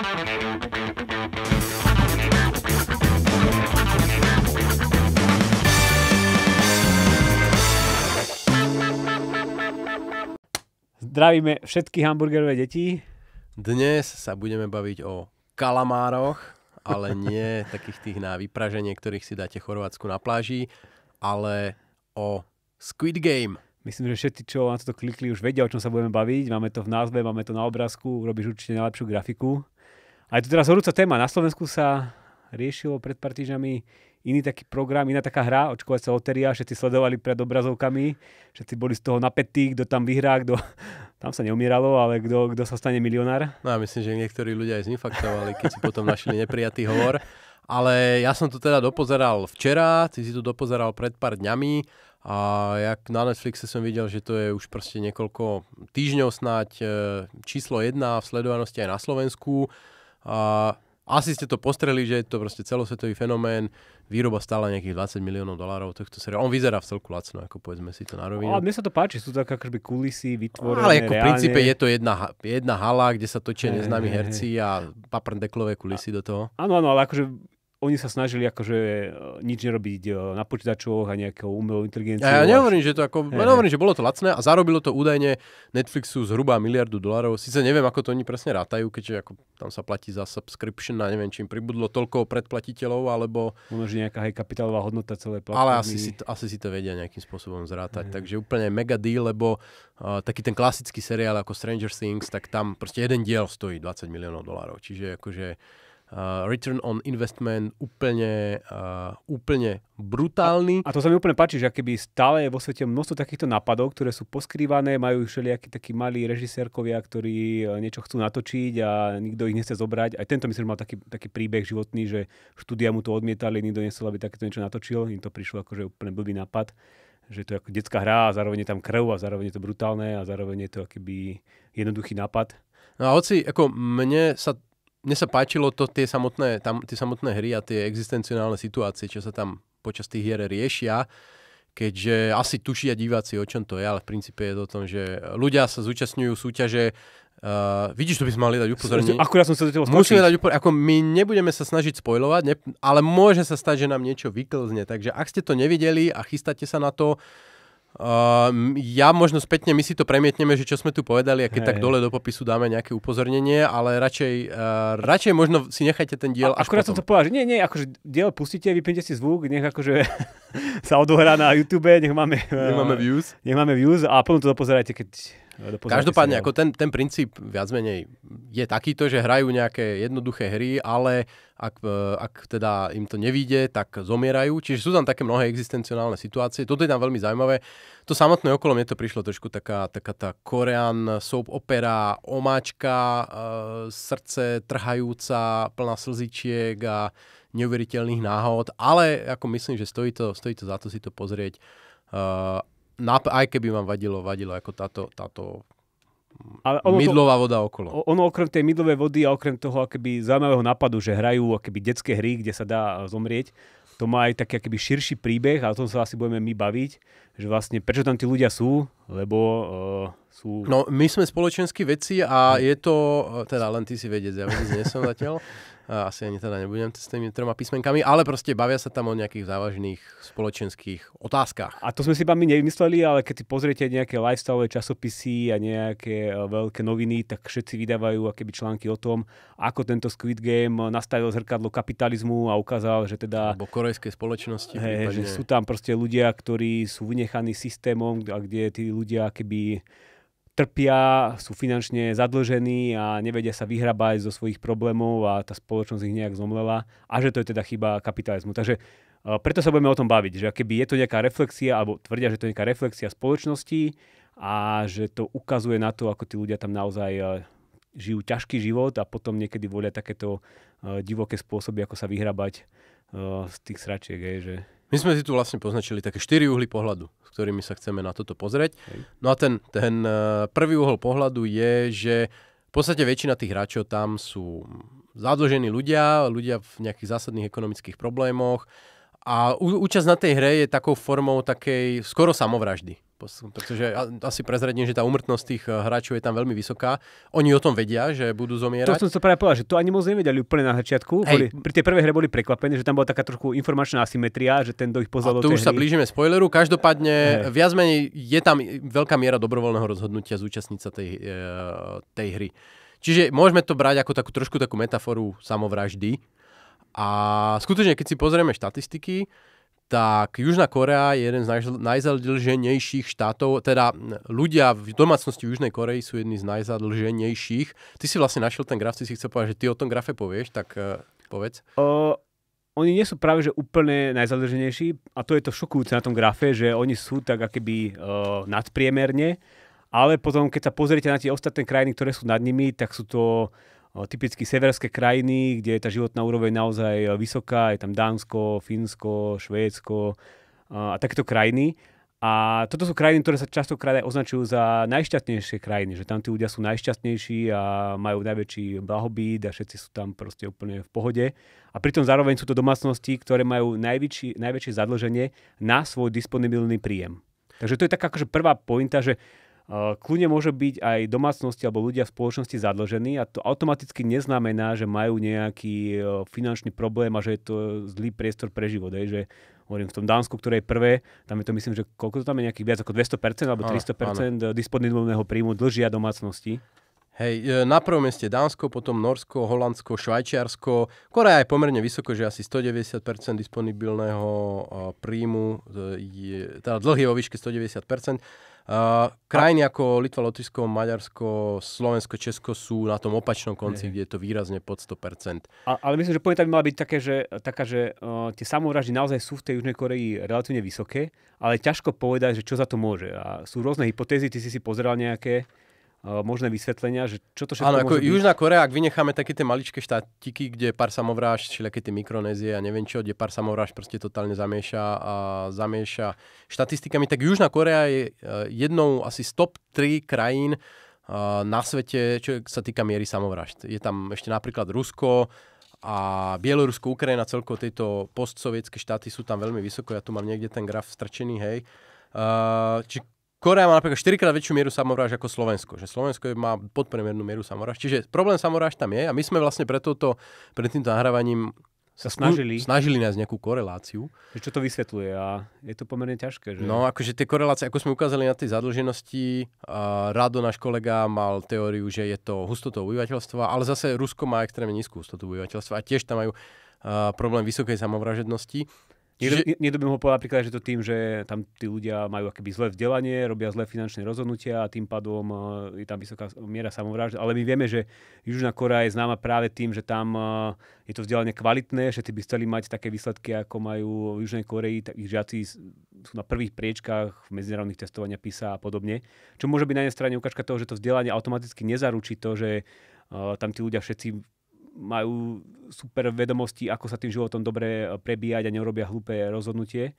Zdravíme všetky hamburgerové deti. Dnes sa budeme baviť o kalamároch, ale nie takých tých na vypraženie, ktorých si dáte Chorvátsku na pláži, ale o Squid Game. Myslím, že všetci, čo na toto klikli, už vedia, o čom sa budeme baviť. Máme to v názve, máme to na obrázku, robíš určite najlepšiu grafiku. A je to teraz horúca téma. Na Slovensku sa riešilo pred pár týždňami iný taký program, iná taká hra, očkovacia lotéria, všetci sledovali pred obrazovkami, všetci boli z toho napätí, kto tam vyhrá, kto, tam sa neumieralo, ale kto, sa stane milionár. No a myslím, že niektorí ľudia aj zinfaktovali, keď si potom našli neprijatý hovor. Ale ja som to teda dopozeral včera, ty si to dopozeral pred pár dňami a jak na Netflixe som videl, že to je už proste niekoľko týždňov snáď e, číslo jedna v sledovanosti aj na Slovensku. A asi ste to postreli, že je to proste celosvetový fenomén, výroba stála nejakých 20 miliónov dolárov tohto seriálu. On vyzerá v celku lacno, ako povedzme si to na rovinu. Ale mne sa to páči, sú to akoby kulisy vytvorené Ale ako v princípe je to jedna, jedna hala, kde sa točia neznámi herci a paprndeklové kulisy a, do toho. Áno, áno, ale akože oni sa snažili akože e, nič nerobiť e, na počítačoch a nejakou umelou inteligenciou. Ja, ja nehovorím, že to ako, ja nehovorím, že bolo to lacné a zarobilo to údajne Netflixu zhruba miliardu dolarov. Sice neviem, ako to oni presne rátajú, keďže ako tam sa platí za subscription a neviem, čím pribudlo toľko predplatiteľov, alebo... Ono, že nejaká hej, kapitálová hodnota celé platformy. Ale asi si, to, asi si to vedia nejakým spôsobom zrátať. Ja. Takže úplne mega deal, lebo uh, taký ten klasický seriál ako Stranger Things, tak tam proste jeden diel stojí 20 miliónov dolárov. Čiže akože uh, return on investment úplne, uh, úplne brutálny. A, a to sa mi úplne páči, že keby stále je vo svete množstvo takýchto nápadov, ktoré sú poskrývané, majú všelijakí takí malí režisérkovia, ktorí eh, niečo chcú natočiť a nikto ich nechce zobrať. Aj tento myslím, že mal taký, taký príbeh životný, že štúdia mu to odmietali, nikto nechcel, aby takéto niečo natočil, im to prišlo akože úplne blbý nápad že to je ako detská hra a zároveň je tam krv a zároveň je to brutálne a zároveň je to akýby jednoduchý nápad. No a hoci, ako mne sa mne sa páčilo to, tie samotné, tam, tie samotné hry a tie existenciálne situácie, čo sa tam počas tých hier riešia, keďže asi tušia diváci, o čom to je, ale v princípe je to o tom, že ľudia sa zúčastňujú súťaže, Uh, vidíš, to by sme mali dať upozornenie. Akurát som sa do Musíme dať upozornenie. Ako my nebudeme sa snažiť spojovať, ne, ale môže sa stať, že nám niečo vyklzne. Takže ak ste to nevideli a chystáte sa na to, uh, Uh, ja možno spätne, my si to premietneme, že čo sme tu povedali a keď hey. tak dole do popisu dáme nejaké upozornenie, ale radšej, uh, radšej možno si nechajte ten diel a, až potom. som to povedal, že nie, nie, akože diel pustíte, vypnite si zvuk, nech akože sa odohrá na YouTube, nech máme, nech máme views. Nech máme views a potom to dopozerajte, keď Každopádne, ako ten, ten princíp viac menej je takýto, že hrajú nejaké jednoduché hry, ale ak, e, ak teda im to nevíde, tak zomierajú. Čiže sú tam také mnohé existencionálne situácie. Toto je tam veľmi zaujímavé. To samotné okolo mne to prišlo trošku taká, taká tá korean soap opera, omáčka, e, srdce trhajúca, plná slzičiek a neuveriteľných náhod, ale ako myslím, že stojí to, stojí to za to si to pozrieť. E, nap- aj keby vám vadilo, vadilo ako táto, táto ale ono mydlová to, voda okolo. Ono okrem tej mydlovej vody a okrem toho akéby zaujímavého napadu, že hrajú akéby detské hry, kde sa dá zomrieť, to má aj taký akéby širší príbeh a o tom sa asi budeme my baviť, že vlastne prečo tam tí ľudia sú, lebo uh, sú... No, my sme spoločenskí veci a je to, teda len ty si vedec, ja vedec nie som zatiaľ, asi ani teda nebudem s tými troma písmenkami, ale proste bavia sa tam o nejakých závažných spoločenských otázkach. A to sme si iba my nevymysleli, ale keď si pozriete nejaké lifestyle časopisy a nejaké e, veľké noviny, tak všetci vydávajú akéby články o tom, ako tento Squid Game nastavil zrkadlo kapitalizmu a ukázal, že teda... Alebo korejskej spoločnosti. Hej, že sú tam proste ľudia, ktorí sú vynechaní systémom a kde tí ľudia keby trpia, sú finančne zadlžení a nevedia sa vyhrabať zo svojich problémov a tá spoločnosť ich nejak zomlela a že to je teda chyba kapitalizmu. Takže eh, preto sa budeme o tom baviť, že keby je to nejaká reflexia, alebo tvrdia, že to je nejaká reflexia spoločnosti a že to ukazuje na to, ako tí ľudia tam naozaj eh, žijú ťažký život a potom niekedy volia takéto eh, divoké spôsoby, ako sa vyhrabať z tých sračiek. že... My sme si tu vlastne poznačili také štyri uhly pohľadu, s ktorými sa chceme na toto pozrieť. No a ten, ten eh, prvý uhol pohľadu je, že v podstate väčšina tých hráčov tam sú zadlžení ľudia, ľudia v nejakých zásadných ekonomických problémoch a účasť na tej hre je takou formou takej skoro samovraždy pretože asi prezredím, že tá umrtnosť tých eh, hráčov je tam veľmi vysoká. Oni o tom vedia, že budú zomierať. To som sa práve povedal, že to ani moc nevedeli úplne na začiatku. Hey. pri tej prvej hre boli prekvapení, že tam bola taká trošku informačná asymetria, že ten, do ich pozval A tu už hry. sa blížime spoileru. Každopádne, hey. viac menej je tam veľká miera dobrovoľného rozhodnutia zúčastniť sa tej, eh, tej hry. Čiže môžeme to brať ako takú trošku takú metaforu samovraždy. A skutočne, keď si pozrieme štatistiky, tak Južná Korea je jeden z najzadlženejších štátov, teda ľudia v domácnosti Južnej Korei sú jedni z najzadlženejších. Ty si vlastne našiel ten graf, si chcel povedať, že ty o tom grafe povieš, tak eh, povedz. O, oni nie sú práve že úplne najzadlženejší a to je to šokujúce na tom grafe, že oni sú tak akéby uh, nadpriemerne, ale potom keď sa pozriete na tie ostatné krajiny, ktoré sú nad nimi, tak sú to typicky severské krajiny, kde je tá životná úroveň naozaj vysoká, je tam Dánsko, Fínsko, Švédsko a takéto krajiny. A toto sú krajiny, ktoré sa častokrát aj označujú za najšťastnejšie krajiny, že tam tí ľudia sú najšťastnejší a majú najväčší blahobyt a všetci sú tam proste úplne v pohode. A pritom zároveň sú to domácnosti, ktoré majú najväčší, najväčšie zadlženie na svoj disponibilný príjem. Takže to je taká akože prvá pointa, že Eh, kľudne môže byť aj domácnosti alebo ľudia v spoločnosti zadlžení a to automaticky neznamená, že majú nejaký eh, finančný problém a že je to zlý priestor pre život. Aj, že hovorím, v tom Dánsku, ktoré je prvé, tam je to myslím, že koľko to tam je nejakých viac ako 200% alebo 300% áno. Eh, disponibilného príjmu dlžia domácnosti. Hej, na prvom mieste Dánsko, potom Norsko, Holandsko, Švajčiarsko. Korea je pomerne vysoko, že asi 190% disponibilného príjmu, je, teda dlh je vo výške 190% krajiny ako Litva, Lotyšsko, Maďarsko, Slovensko, Česko sú na tom opačnom konci, nie. Mhm. kde je to výrazne pod 100%. A, ale myslím, že pointa by mala byť také, že, taká, že uh, tie samovraždy naozaj sú v tej Južnej Koreji relatívne vysoké, ale ťažko povedať, že čo za to môže. A sú rôzne hypotézy, ty si si pozeral nejaké. Eh, možné vysvetlenia, že čo to všetko Áno, ako Južná Korea, ak vynecháme také tie maličké štátiky, kde pár samovráž, či také tie Mikronézie a neviem čo, kde pár samovráž proste totálne zamieša a zamieša štatistikami, tak Južná Korea je eh, jednou asi z top 3 krajín eh, na svete, čo sa týka miery samovražd. Je tam ešte napríklad Rusko, a Bielorusko, Ukrajina, celkovo tieto postsovietské štáty sú tam veľmi vysoko. Ja tu mám niekde ten graf strčený, hej. Uh, či Korea má napríklad 4 krát väčšiu mieru samovráž ako Slovensko. Že Slovensko má podpremiernú mieru samovráž. Čiže problém samovráž tam je a my sme vlastne pred, toto, pre týmto nahrávaním sa snažili. snažili nájsť nejakú koreláciu. čo to vysvetľuje a je to pomerne ťažké. Že? No akože tie korelácie, ako sme ukázali na tej zadlženosti, uh, Rado, náš kolega, mal teóriu, že je to hustotou obyvateľstva, ale zase Rusko má extrémne nízku hustotu obyvateľstva a tiež tam majú uh, problém vysokej samovražednosti. Niekto, že... niekto by mohol povedať napríklad, že to tým, že tam tí ľudia majú akéby zlé vzdelanie, robia zlé finančné rozhodnutia a tým pádom eh, je tam vysoká miera samovrážd. Ale my vieme, že Južná Korea je známa práve tým, že tam eh, je to vzdelanie kvalitné, všetci by chceli mať také výsledky, ako majú v Južnej Koreji, tak ich žiaci sú na prvých priečkách v medzinárodných testovania PISA a podobne. Čo môže byť na jednej strane ukážka toho, že to vzdelanie automaticky nezaručí to, že eh, tam tí ľudia všetci majú super vedomosti, ako sa tým životom dobre eh, prebíjať a neurobia hlúpe rozhodnutie.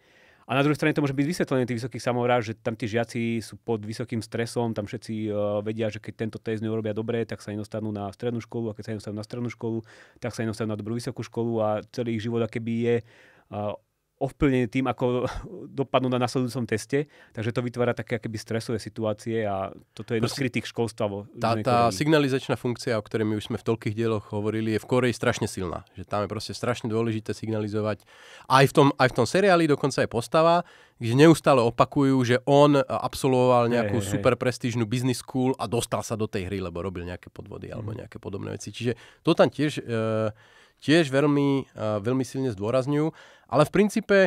A na druhej strane to môže byť vysvetlené tých vysokých samovráž, že tam tí žiaci sú pod vysokým stresom, tam všetci uh, vedia, že keď tento test neurobia dobre, tak sa nedostanú na strednú školu a keď sa nedostanú na strednú školu, tak sa nedostanú na dobrú vysokú školu a celý ich život keby je uh, ovplyvnený tým, ako dopadnú na nasledujúcom teste. Takže to vytvára také akéby stresové situácie a toto je jedno z kritik školstva. Vo tá, tá signalizačná funkcia, o ktorej my už sme v toľkých dieloch hovorili, je v Koreji strašne silná. Že tam je proste strašne dôležité signalizovať. Aj v tom, aj v tom seriáli dokonca je postava, kde neustále opakujú, že on absolvoval nejakú hey, hey, super prestížnu business school a dostal sa do tej hry, lebo robil nejaké podvody hmm. alebo mhm. nejaké podobné veci. Čiže to tam tiež... E, tiež veľmi, veľmi silne zdôrazňujú. Ale v princípe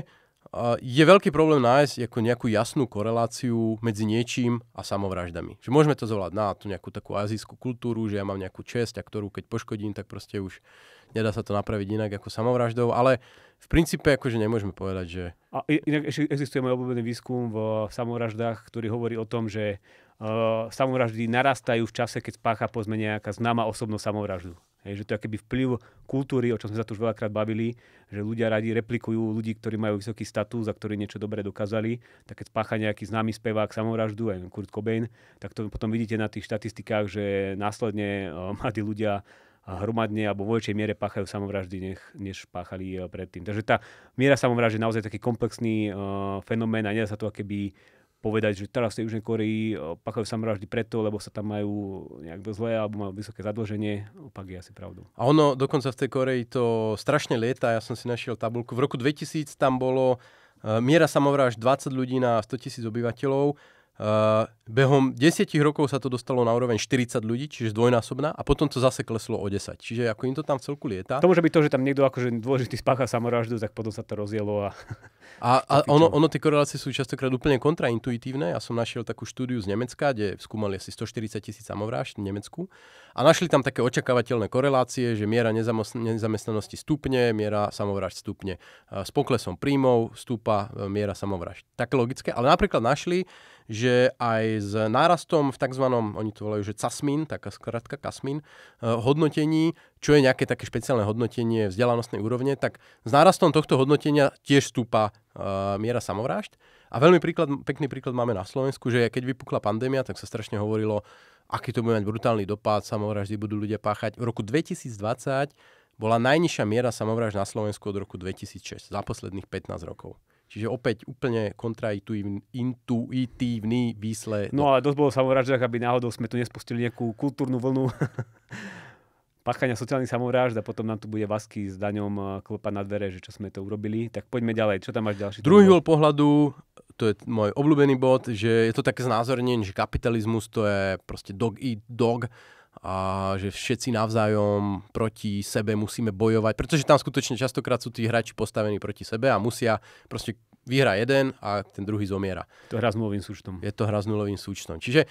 je veľký problém nájsť ako nejakú jasnú koreláciu medzi niečím a samovraždami. Že môžeme to zvolať na tú nejakú takú azijskú kultúru, že ja mám nejakú česť a ktorú keď poškodím, tak proste už nedá sa to napraviť inak ako samovraždou, ale v princípe akože nemôžeme povedať, že... A inak ešte existuje môj obľúbený výskum v samovraždách, ktorý hovorí o tom, že uh, samovraždy narastajú v čase, keď spácha pozme nejaká známa osobnosť samovraždu. Hej, že to je keby vplyv kultúry, o čom sme sa tu už veľakrát bavili, že ľudia radi replikujú ľudí, ktorí majú vysoký status a ktorí niečo dobre dokázali. Tak keď spácha nejaký známy spevák samovraždu, aj Kurt Cobain, tak to potom vidíte na tých štatistikách, že následne e, mladí ľudia hromadne alebo vo väčšej miere páchajú samovraždy, než páchali e, predtým. Takže tá miera samovraždy je naozaj taký komplexný uh, fenomén a nedá sa to keby povedať, že teraz v tej Južnej Koreji e, pachajú samovraždy preto, lebo sa tam majú nejak dosť zle alebo majú vysoké zadlženie. Opak je asi pravdu. A ono dokonca v tej Koreji to strašne lieta. Ja som si našiel tabulku. V roku 2000 tam bolo uh, miera samovrážd 20 ľudí na 100 tisíc obyvateľov. Uh, behom 10 rokov sa to dostalo na úroveň 40 ľudí, čiže dvojnásobná, a potom to zase kleslo o 10. Čiže ako im to tam v celku lieta. To môže byť to, že tam niekto akože dôležitý spácha samovraždu, tak potom sa to rozjelo a A, a ono, ono, tie korelácie sú častokrát úplne kontraintuitívne. Ja som našiel takú štúdiu z Nemecka, kde skúmali asi 140 tisíc samovrážd v Nemecku a našli tam také očakávateľné korelácie, že miera nezamestnanosti stupne, miera samovrážd stupne. S poklesom príjmov stúpa e, miera samovrážd. Také logické, ale napríklad našli, že aj s nárastom v tzv. oni to volajú, že casmin, taká skratka casmin, e, hodnotení čo je nejaké také špeciálne hodnotenie vzdelanostnej úrovne, tak s nárastom tohto hodnotenia tiež stúpa uh, miera samovrážd. A veľmi príklad, pekný príklad máme na Slovensku, že keď vypukla pandémia, tak sa strašne hovorilo, aký to bude mať brutálny dopad, samovraždy budú ľudia páchať. V roku 2020 bola najnižšia miera samovražd na Slovensku od roku 2006, za posledných 15 rokov. Čiže opäť úplne kontraintuitívny výsledok. No ale dosť bolo samovraždách, aby náhodou sme tu nespustili nejakú kultúrnu vlnu. páchania sociálnych samovrážd a potom nám tu bude Vasky s Daňom eh, klopať na dvere, že čo sme to urobili. Tak poďme ďalej, čo tam máš ďalší? Druhý bol pohľadu, to je môj obľúbený bod, že je to také znázornenie, že kapitalizmus to je proste dog eat dog a že všetci navzájom proti sebe musíme bojovať, pretože tam skutočne častokrát sú tí hráči postavení proti sebe a musia proste vyhra jeden a ten druhý zomiera. To hra s nulovým súčtom. Je to hra s nulovým súčtom. Čiže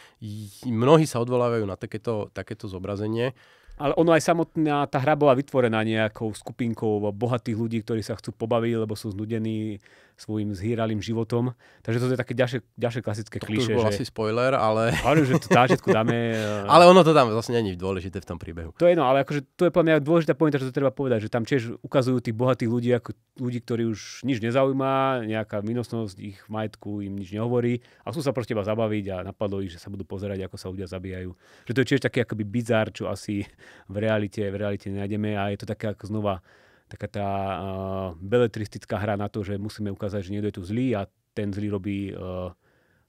mnohí sa odvolávajú na takéto, takéto zobrazenie. Ale ono aj samotná tá hra bola vytvorená nejakou skupinkou bohatých ľudí, ktorí sa chcú pobaviť, lebo sú znudení svojim zhýralým životom. Takže to je také ďalšie, ďalšie klasické to klišé. To bol že... asi spoiler, ale... Ale že to táčetku dáme... Eh, ale ono to tam vlastne není dôležité v tom príbehu. To je no, ale akože to je podľa mňa dôležitá pointa, že to treba povedať, že tam tiež ukazujú tých bohatých ľudí ako ľudí, ktorí už nič nezaujíma, nejaká minosnosť ich majetku im nič nehovorí a chcú sa proste iba zabaviť a napadlo ich, že sa budú pozerať, ako sa ľudia zabíjajú. Že to je tiež taký akoby bizár, čo asi v realite, v realite nájdeme a je to také ako znova taká tá uh, eh, beletristická hra na to, že musíme ukázať, že niekto je tu zlý a ten zlý robí uh,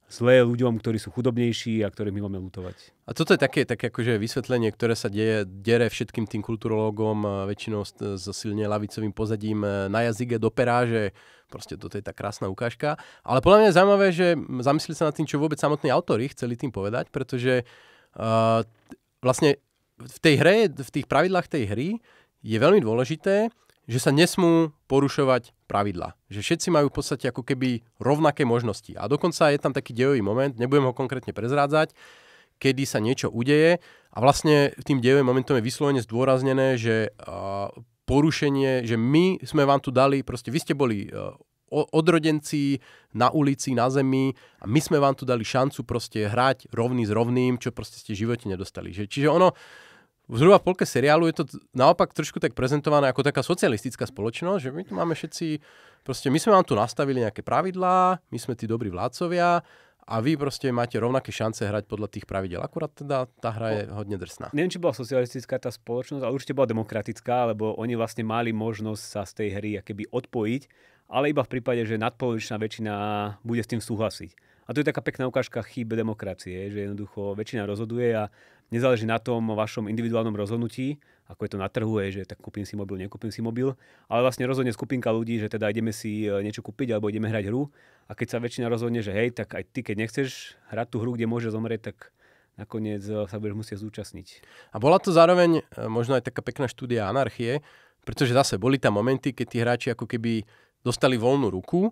zlé ľuďom, ktorí sú chudobnejší a ktorých my máme lutovať. A toto je také, také akože vysvetlenie, ktoré sa deje, dere všetkým tým kulturologom, väčšinou so silne lavicovým pozadím eh, na jazyke do pera, že proste toto je tá krásna ukážka. Ale podľa mňa je zaujímavé, že zamysleli sa nad tým, čo vôbec samotní autory chceli tým povedať, pretože uh, vlastne v tej hre, v tých pravidlách tej hry je veľmi dôležité, že sa nesmú porušovať pravidla. Že všetci majú v podstate ako keby rovnaké možnosti. A dokonca je tam taký dejový moment, nebudem ho konkrétne prezrádzať, kedy sa niečo udeje a vlastne tým dejovým momentom je vyslovene zdôraznené, že porušenie, že my sme vám tu dali, proste vy ste boli e, odrodenci na ulici, na zemi a my sme vám tu dali šancu proste hrať rovný s rovným, čo proste ste v živote nedostali. čiže ono, zhruba v polke seriálu je to naopak trošku tak prezentované ako taká socialistická spoločnosť, že my tu máme všetci, proste my sme vám tu nastavili nejaké pravidlá, my sme tí dobrí vládcovia a vy proste máte rovnaké šance hrať podľa tých pravidel. Akurát teda tá hra je hodne drsná. Neviem, či bola socialistická tá spoločnosť, ale určite bola demokratická, lebo oni vlastne mali možnosť sa z tej hry keby odpojiť, ale iba v prípade, že nadpolovičná väčšina bude s tým súhlasiť. A to je taká pekná ukážka chýb demokracie, že jednoducho väčšina rozhoduje a nezáleží na tom vašom individuálnom rozhodnutí, ako je to na trhu, je, že tak kúpim si mobil, nekúpim si mobil, ale vlastne rozhodne skupinka ľudí, že teda ideme si e, niečo kúpiť alebo ideme hrať hru a keď sa väčšina rozhodne, že hej, tak aj ty, keď nechceš hrať tú hru, kde môže zomrieť, tak nakoniec e, sa budeš musieť zúčastniť. A bola to zároveň e, možno aj taká pekná štúdia anarchie, pretože zase boli tam momenty, keď tí hráči ako keby dostali voľnú ruku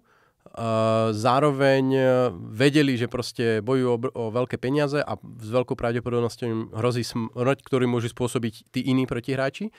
zároveň e, vedeli, že proste bojujú o, o veľké peniaze a s veľkou pravdepodobnosťou im hrozí smrť, ktorý môžu spôsobiť tí iní protihráči.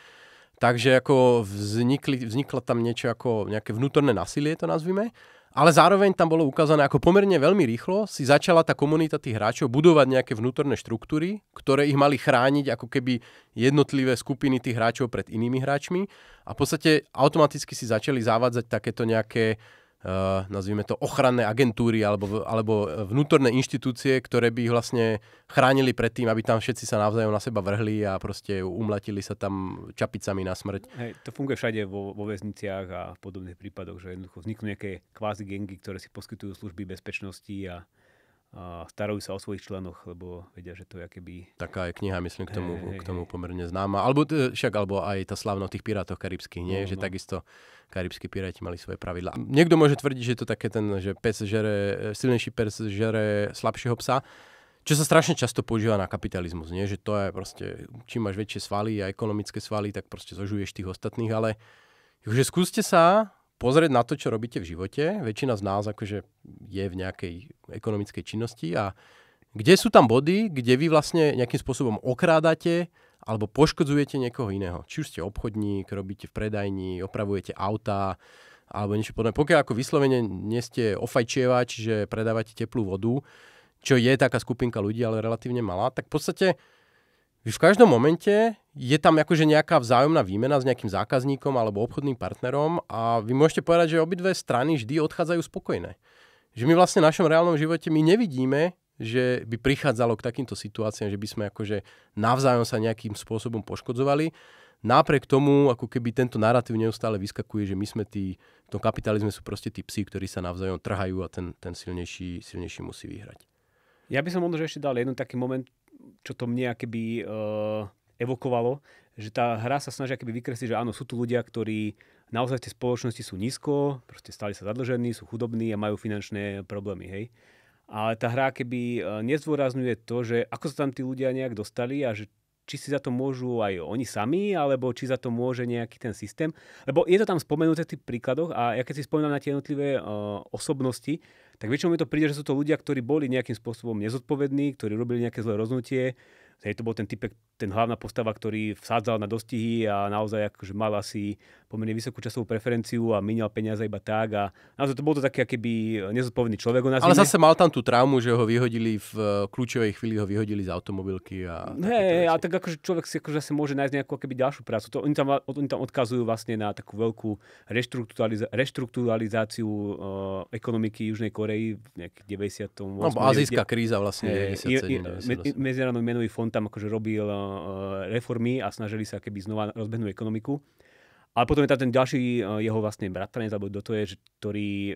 Takže ako vznikli, vzniklo tam niečo ako nejaké vnútorné nasilie, to nazvime. Ale zároveň tam bolo ukázané, ako pomerne veľmi rýchlo si začala tá komunita tých hráčov budovať nejaké vnútorné štruktúry, ktoré ich mali chrániť ako keby jednotlivé skupiny tých hráčov pred inými hráčmi. A v podstate automaticky si začali zavádzať takéto nejaké uh, Eh, nazvime to, ochranné agentúry alebo, alebo eh, vnútorné inštitúcie, ktoré by ich vlastne chránili pred tým, aby tam všetci sa navzájom na seba vrhli a proste umlatili sa tam čapicami na smrť. Hej, to funguje všade vo, vo väzniciach a podobných prípadoch, že jednoducho vzniknú nejaké kvázi gengy, ktoré si poskytujú služby bezpečnosti a a starajú sa o svojich členoch, lebo vedia, že to je keby... Taká je kniha, myslím, k tomu, hey, k tomu pomerne známa. Alebo však, alebo aj tá slávna o tých pirátoch karibských, nie? No, že no. takisto karibskí piráti mali svoje pravidlá. Niekto môže tvrdiť, že je to také ten, že pes žere, silnejší pes žere slabšieho psa. Čo sa strašne často používa na kapitalizmus, nie? Že to je proste, čím máš väčšie svaly a ekonomické svaly, tak proste zožuješ tých ostatných, ale že skúste sa pozrieť na to, čo robíte v živote. Väčšina z nás akože je v nejakej ekonomickej činnosti a kde sú tam body, kde vy vlastne nejakým spôsobom okrádate alebo poškodzujete niekoho iného. Či už ste obchodník, robíte v predajni, opravujete auta alebo niečo podobné. Pokiaľ ako vyslovene nie ste ofajčievač, že predávate teplú vodu, čo je taká skupinka ľudí, ale relatívne malá, tak v podstate v každom momente je tam akože nejaká vzájomná výmena s nejakým zákazníkom alebo obchodným partnerom a vy môžete povedať, že obidve strany vždy odchádzajú spokojné. Že my vlastne v našom reálnom živote my nevidíme, že by prichádzalo k takýmto situáciám, že by sme akože navzájom sa nejakým spôsobom poškodzovali. Napriek tomu, ako keby tento narratív neustále vyskakuje, že my sme tí, v tom kapitalizme sú proste tí psi, ktorí sa navzájom trhajú a ten, ten silnejší, silnejší musí vyhrať. Ja by som možno ešte dal jeden taký moment čo to mne akéby uh, evokovalo, že tá hra sa snaží akéby vykresliť, že áno, sú tu ľudia, ktorí naozaj tie spoločnosti sú nízko, proste stali sa zadlžení, sú chudobní a majú finančné problémy, hej. Ale tá hra keby eh, nezdôrazňuje to, že ako sa tam tí ľudia nejak dostali a že či si za to môžu aj oni sami, alebo či za to môže nejaký ten systém. Lebo je to tam spomenuté v tých príkladoch a ja keď si spomínam na tie jednotlivé uh, osobnosti, tak väčšinou mi to príde, že sú to ľudia, ktorí boli nejakým spôsobom nezodpovední, ktorí robili nejaké zlé rozhodnutie. Hej, to bol ten typek ten hlavná postava, ktorý vsádzal na dostihy a naozaj akože mal asi pomerne vysokú časovú preferenciu a minial peniaze iba tak a naozaj to bol to taký keby nezodpovedný človek. Ale zase mal tam tú traumu, že ho vyhodili v eh, kľúčovej chvíli, ho vyhodili z automobilky. A ne, a tak akože človek si akože zase môže nájsť nejakú akýby ďalšiu prácu. To, oni, tam, oni tam odkazujú vlastne na takú veľkú reštrukturalizá- reštrukturalizáciu uh, ekonomiky Južnej Korei v nejakých 90. No, azijská kríza vlastne. Medzinárodný menový fond tam akože robil eh, Eh, reformy a snažili sa keby znova rozbehnúť ekonomiku. Ale potom je tam ten ďalší eh, jeho vlastne bratranec, alebo kto to je, že, ktorý uh, eh,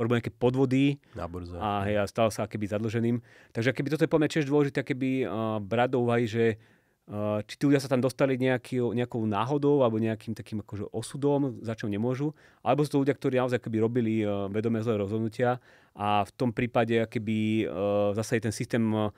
robil nejaké podvody Na burze. a, hej, a stal sa keby zadlženým. Takže keby toto je poďme tiež dôležité, keby uh, brať do úvahy, že uh, či tí ľudia sa tam dostali nejaký, nejakou náhodou alebo nejakým takým akože osudom, za čo nemôžu, alebo sú to ľudia, ktorí naozaj keby robili uh, vedomé zlé rozhodnutia a v tom prípade keby uh, zase ten systém uh,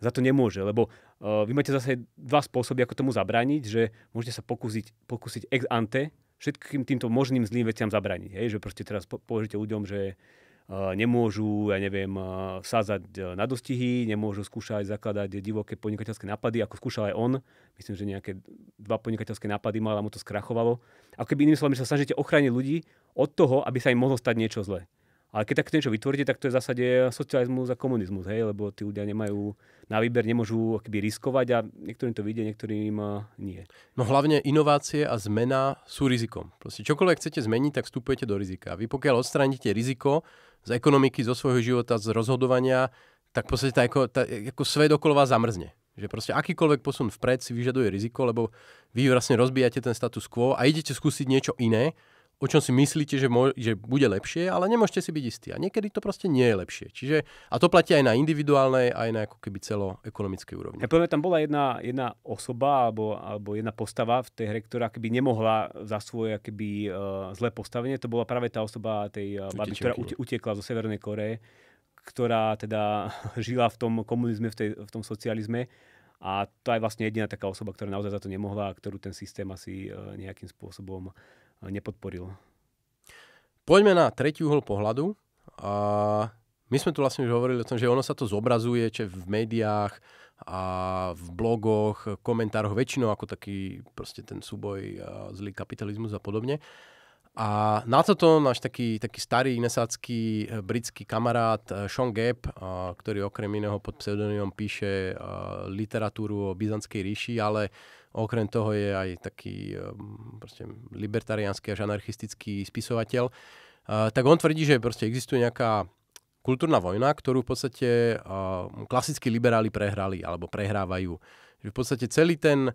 za to nemôže, lebo uh, vy máte zase dva spôsoby, ako tomu zabrániť, že môžete sa pokúsiť, pokúsiť ex ante všetkým týmto možným zlým veciam zabrániť. Hej? Že proste teraz po- povedete ľuďom, že uh, nemôžu, ja neviem, uh, sázať na dostihy, nemôžu skúšať zakladať divoké podnikateľské nápady, ako skúšal aj on. Myslím, že nejaké dva podnikateľské nápady mal a mu to skrachovalo. Ako keby iným slovami sa snažíte ochrániť ľudí od toho, aby sa im mohlo stať niečo zlé. Ale keď tak niečo vytvoríte, tak to je v zásade socializmus a komunizmus, hej, lebo tí ľudia nemajú na výber, nemôžu akby riskovať a niektorým to vyjde, niektorým nie. No hlavne inovácie a zmena sú rizikom. Proste čokoľvek chcete zmeniť, tak vstupujete do rizika. Vy pokiaľ odstránite riziko z ekonomiky, zo svojho života, z rozhodovania, tak v podstate tá, tá, ako svet okolo vás zamrzne. Že proste akýkoľvek posun vpred si vyžaduje riziko, lebo vy vlastne rozbijate ten status quo a idete skúsiť niečo iné, o čom si myslíte, že, mo- že bude lepšie, ale nemôžete si byť istí. A niekedy to proste nie je lepšie. Čiže, a to platí aj na individuálnej, aj na ako keby celoekonomickej úrovni. Ja poviem, tam bola jedna, jedna osoba alebo, alebo jedna postava v tej hre, ktorá keby nemohla za svoje keby, uh, zlé postavenie. To bola práve tá osoba tej e, uh, babi, ktorá utekla zo Severnej Koreje, ktorá teda žila v tom komunizme, v, tej, v tom socializme. A to je vlastne jediná taká osoba, ktorá naozaj za to nemohla a ktorú ten systém asi uh, nejakým spôsobom nepodporil. Poďme na tretí uhol pohľadu. A my sme tu vlastne už hovorili o tom, že ono sa to zobrazuje či v médiách a v blogoch, komentároch, väčšinou ako taký proste ten súboj zlý kapitalizmus a podobne. A na toto náš taký, taký starý nesácky e, britský kamarát e, Sean Gap, ktorý okrem iného pod pseudonymom píše literatúru o byzantskej ríši, ale Okrem toho je aj taký ehm, proste libertariánsky až anarchistický spisovateľ. Tak on tvrdí, že proste existuje nejaká kultúrna vojna, ktorú v podstate ehm, klasickí liberáli prehrali alebo prehrávajú. v podstate celý ten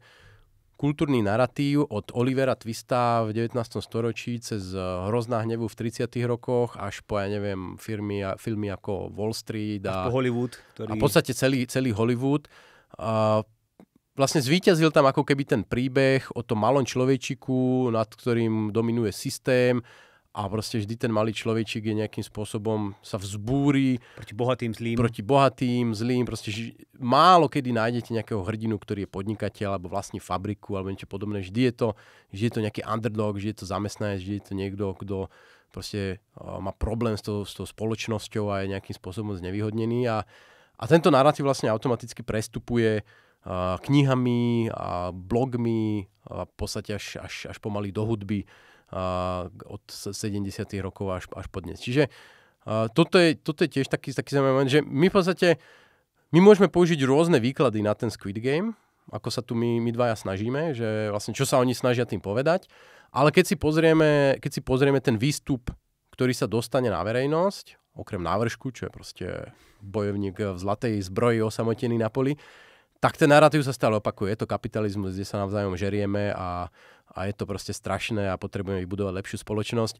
kultúrny narratív od Olivera Twista v 19. storočí cez e, hrozná hnevu v 30. rokoch až po, ja neviem, firmy, filmy ako Wall Street a, až po Hollywood. Ktorý... A v podstate celý, celý Hollywood. A vlastne zvíťazil tam ako keby ten príbeh o tom malom človečiku, nad ktorým dominuje systém a proste vždy ten malý človečik je nejakým spôsobom sa vzbúri. Proti bohatým, zlým. Proti bohatým, zlým. Proste ži- málo kedy nájdete nejakého hrdinu, ktorý je podnikateľ alebo vlastní fabriku alebo niečo podobné. Vždy je to, vždy je to nejaký underdog, vždy je to zamestnanec, vždy je to niekto, kto proste uh, má problém s tou, s tou spoločnosťou a je nejakým spôsobom znevýhodnený. A, a tento narratív vlastne automaticky prestupuje uh, knihami a blogmi a v podstate až, až, až pomaly do hudby a od 70. rokov až, až po dnes. Čiže a toto, je, toto je tiež taký, taký zaujímavý moment, že my v podstate my môžeme použiť rôzne výklady na ten Squid Game, ako sa tu my, my dvaja snažíme, že vlastne čo sa oni snažia tým povedať, ale keď si pozrieme, keď si pozrieme ten výstup, ktorý sa dostane na verejnosť, okrem návršku, čo je proste bojovník v zlatej zbroji osamotený na poli, tak ten narratív sa stále opakuje. Je to kapitalizmus, kde sa navzájom žerieme a, a je to proste strašné a potrebujeme vybudovať lepšiu spoločnosť.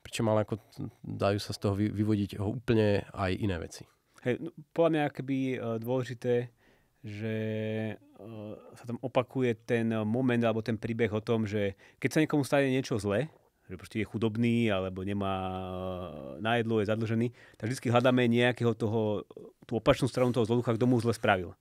Pričom ale ako dajú sa z toho vyvodiť úplne aj iné veci. Hej, no, podľa mňa akoby e, dôležité, že e, sa tam opakuje ten moment alebo ten príbeh o tom, že keď sa niekomu stane niečo zlé, že proste je chudobný alebo nemá e, na jedlo, je zadlžený, tak vždy hľadáme nejakého toho, tú opačnú stranu toho zloducha, kto mu zle spravil.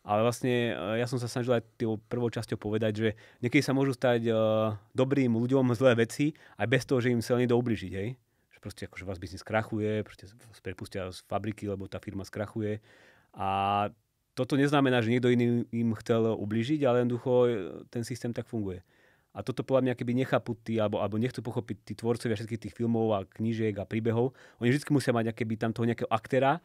Ale vlastne e, ja som sa snažil aj tým prvou časťou povedať, že niekedy sa môžu stať uh, dobrým ľuďom zlé veci, aj bez toho, že im sa nedá ubližiť, hej? Že proste akože vás biznis krachuje, proste vás prepustia z fabriky, lebo tá firma skrachuje. A toto neznamená, že niekto iný im chcel ubližiť, ale jednoducho e, ten systém tak funguje. A toto podľa mňa, keby nechápu tí, alebo, alebo nechcú pochopiť tí tvorcovia všetkých tých filmov a knížiek a príbehov, oni vždy musia mať tam toho nejakého aktéra,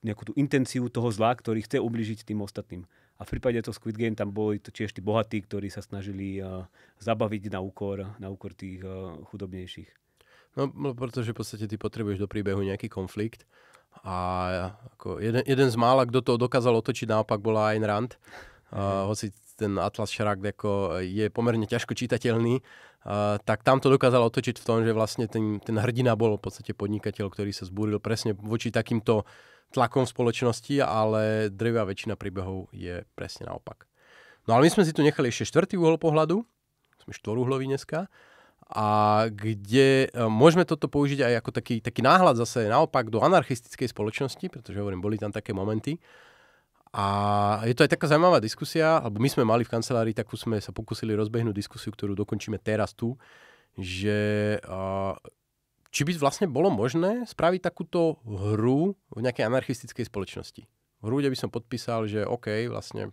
nejakú tú intenciu toho zla, ktorý chce ubližiť tým ostatným. A v prípade toho Squid Game tam boli to tiež tí bohatí, ktorí sa snažili uh, zabaviť na úkor, na úkor tých uh, chudobnejších. No, no, pretože v podstate ty potrebuješ do príbehu nejaký konflikt a ako jeden, jeden z mála, kto to dokázal otočiť, naopak bola Ayn Rand. Uh, hoci ten Atlas Shrugged ako je pomerne ťažko čitateľný, uh, tak tam to dokázal otočiť v tom, že vlastne ten, ten hrdina bol v podstate podnikateľ, ktorý sa zbúril presne voči takýmto uh, tlakom v spoločnosti, ale drvia väčšina príbehov je presne naopak. No ale my sme si tu nechali ešte štvrtý uhol pohľadu, sme štvorúhlovi dneska, a kde e, môžeme toto použiť aj ako taký, taký náhľad zase naopak do anarchistickej spoločnosti, pretože hovorím, boli tam také momenty, a je to aj taká zaujímavá diskusia, alebo my sme mali v kancelárii takú, sme sa pokusili rozbehnúť diskusiu, ktorú dokončíme teraz tu, že uh, či by vlastne bolo možné spraviť takúto hru v nejakej anarchistickej spoločnosti? Hru, kde by som podpísal, že OK, vlastne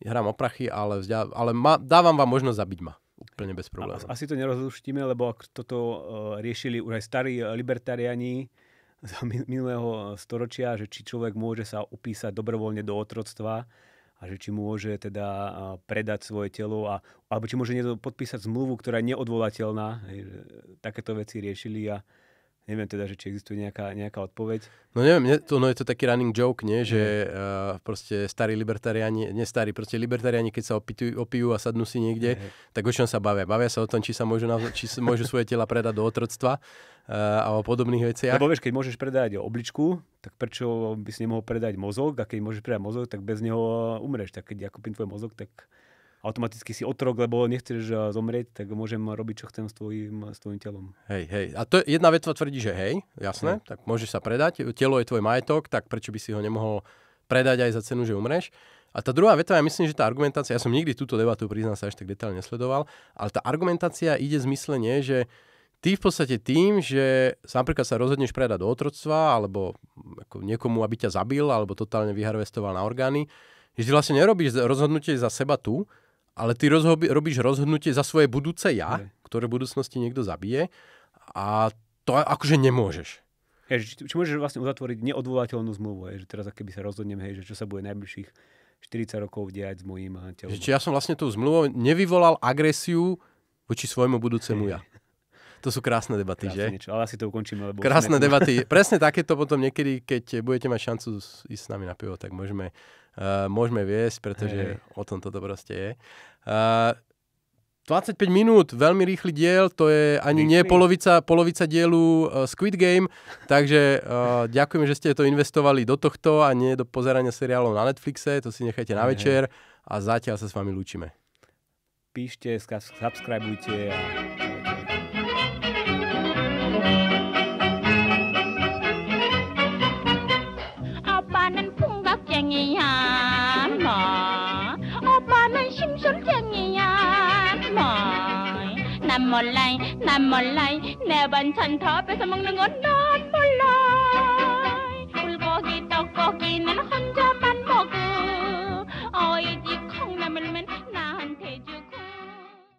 hrám o prachy, ale, vzdia, ale ma, dávam vám možnosť zabiť ma. Úplne bez problémov. Asi to nerozluštíme, lebo ak toto uh, riešili už aj starí eh, libertariani z minulého eh, storočia, že či človek môže sa upísať dobrovoľne do otroctva, a že či môže teda predať svoje telo a, alebo či môže niekto podpísať zmluvu, ktorá je neodvolateľná. Takéto veci riešili a Neviem teda, že či existuje nejaká, nejaká odpoveď. No neviem, ne, to, no je to taký running joke, nie? že uh, proste starí libertariáni, starí, proste libertariáni, keď sa opitujú, opijú a sadnú si niekde, je. tak o čom sa bavia? Bavia sa o tom, či sa môžu, na, či môžu svoje tela predať do otroctva uh, a o podobných veciach. Lebo vieš, keď môžeš predať obličku, tak prečo by si nemohol predať mozog a keď môžeš predať mozog, tak bez neho eh, umreš. Tak keď ja kúpim tvoj mozog, tak automaticky si otrok, lebo nechceš eh, zomrieť, tak môžem robiť, čo chcem s tvojim, s tvojim telom. Hej, hej. A to je jedna vec, čo tvrdí, že hej, jasné, hej. tak môžeš sa predať, telo je tvoj majetok, tak prečo by si ho nemohol predať aj za cenu, že umreš. A tá druhá veta, ja myslím, že tá argumentácia, ja som nikdy túto debatu, priznám sa, až tak detálne nesledoval, ale tá argumentácia ide v zmysle nie, že ty v podstate tým, že sa napríklad sa rozhodneš predať do otroctva, alebo mm, ako niekomu, aby ťa zabil, alebo totálne vyharvestoval na orgány, že ty vlastne nerobíš rozhodnutie za seba tu, ale ty rozhobi, robíš rozhodnutie za svoje budúce ja, Hej. ktoré v budúcnosti niekto zabije a to akože nemôžeš. Hej, či, či môžeš vlastne uzatvoriť neodvolateľnú zmluvu, hej, že teraz keby sa rozhodnem, hej, že čo sa bude najbližších 40 rokov diať s mojím telom. Čiže ja som vlastne tou zmluvou nevyvolal agresiu voči svojmu budúcemu hej. ja. To sú krásne debaty, krásne že? Niečo, ale asi to ukončíme, lebo... Krásne debaty. Presne takéto potom niekedy, keď budete mať šancu ísť s nami na pivo, tak môžeme uh, môžeme viesť, pretože hey. o tom toto proste je. Uh, eh, 25 minút, veľmi rýchly diel, to je ani rýchly. nie polovica, polovica dielu uh, Squid Game, takže uh, ďakujem, že ste to investovali do tohto a nie do pozerania seriálov na Netflixe, to si nechajte na hey. večer a zatiaľ sa s vami lúčime. Píšte, subscribujte a มอลไลนำมอลไลแนวบันชันท้อไปสมองนงอนดอนมอลไลคุณก็กินตอกก็กินั่นคนจะมันบอกเออโอ้ยจีของนั่นมันมัน